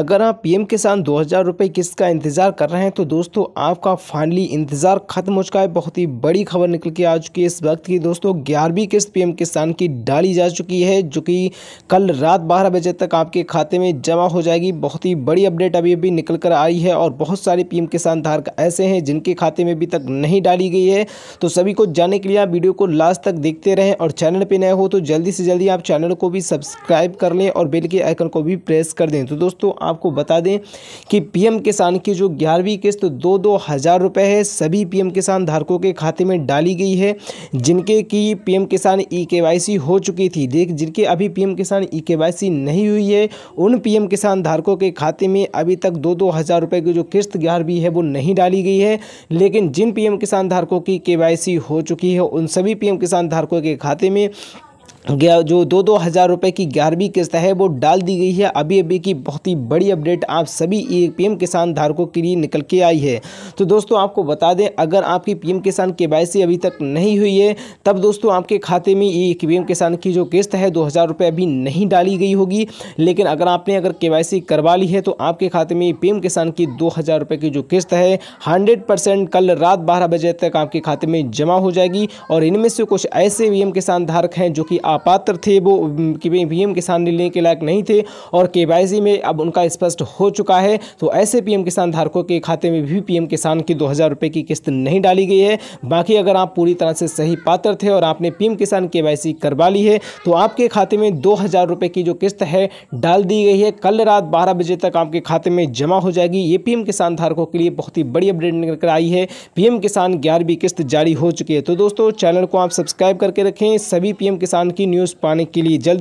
अगर आप पीएम किसान दो हज़ार रुपये किस्त का इंतज़ार कर रहे हैं तो दोस्तों आपका फाइनली इंतज़ार ख़त्म हो चुका है बहुत ही बड़ी खबर निकल के आ चुकी है इस वक्त की दोस्तों ग्यारहवीं किस्त पीएम किसान की डाली जा चुकी है जो कि कल रात बारह बजे तक आपके खाते में जमा हो जाएगी बहुत ही बड़ी अपडेट अभी अभी निकल कर आई है और बहुत सारे पी किसान धारक ऐसे हैं जिनके खाते में अभी तक नहीं डाली गई है तो सभी को जानने के लिए आप वीडियो को लास्ट तक देखते रहें और चैनल पर नए हो तो जल्दी से जल्दी आप चैनल को भी सब्सक्राइब कर लें और बेल के आइकन को भी प्रेस कर दें तो दोस्तों आपको बता दें कि पीएम किसान की जो ग्यारहवीं किस्त दो दो हज़ार रुपये है सभी पीएम किसान धारकों के खाते में डाली गई है जिनके की पीएम किसान ई के हो चुकी थी देख जिनके अभी पीएम किसान ई के नहीं हुई है उन पीएम किसान धारकों के खाते में अभी तक दो दो हज़ार रुपये की जो किस्त ग्यारहवीं है वो नहीं डाली गई है लेकिन जिन पीएम किसान धारकों की के हो चुकी है उन सभी पीएम किसान धारकों के खाते में जो दो दो हज़ार रुपये की ग्यारहवीं किस्त है वो डाल दी गई है अभी अभी की बहुत ही बड़ी अपडेट आप सभी ई पीएम किसान धारकों के लिए निकल के आई है तो दोस्तों आपको बता दें अगर आपकी पीएम किसान के वाई अभी तक नहीं हुई है तब दोस्तों आपके खाते में ई पीएम किसान की जो किस्त है दो हज़ार रुपये अभी नहीं डाली गई होगी लेकिन अगर आपने अगर के करवा ली है तो आपके खाते में पी किसान की दो हज़ार की जो किस्त है हंड्रेड कल रात बारह बजे तक आपके खाते में जमा हो जाएगी और इनमें से कुछ ऐसे पी किसान धारक हैं जो कि अपात्र थे वो पीएम किसान लेने के लायक नहीं थे और के में अब उनका स्पष्ट हो चुका है तो ऐसे पीएम किसान धारकों के खाते में भी पीएम किसान की दो हज़ार की किस्त नहीं डाली गई है बाकी अगर आप पूरी तरह से सही पात्र थे और आपने पीएम किसान के करवा ली है तो आपके खाते में दो हज़ार की जो किस्त है डाल दी गई है कल रात बारह बजे तक आपके खाते में जमा हो जाएगी ये पीएम किसान धारकों के लिए बहुत ही बड़ी अपडेट निकल आई है पीएम किसान ग्यारहवीं किस्त जारी हो चुकी है तो दोस्तों चैनल को आप सब्सक्राइब करके रखें सभी पीएम किसान की की न्यूज़ पाने के लिए जल्द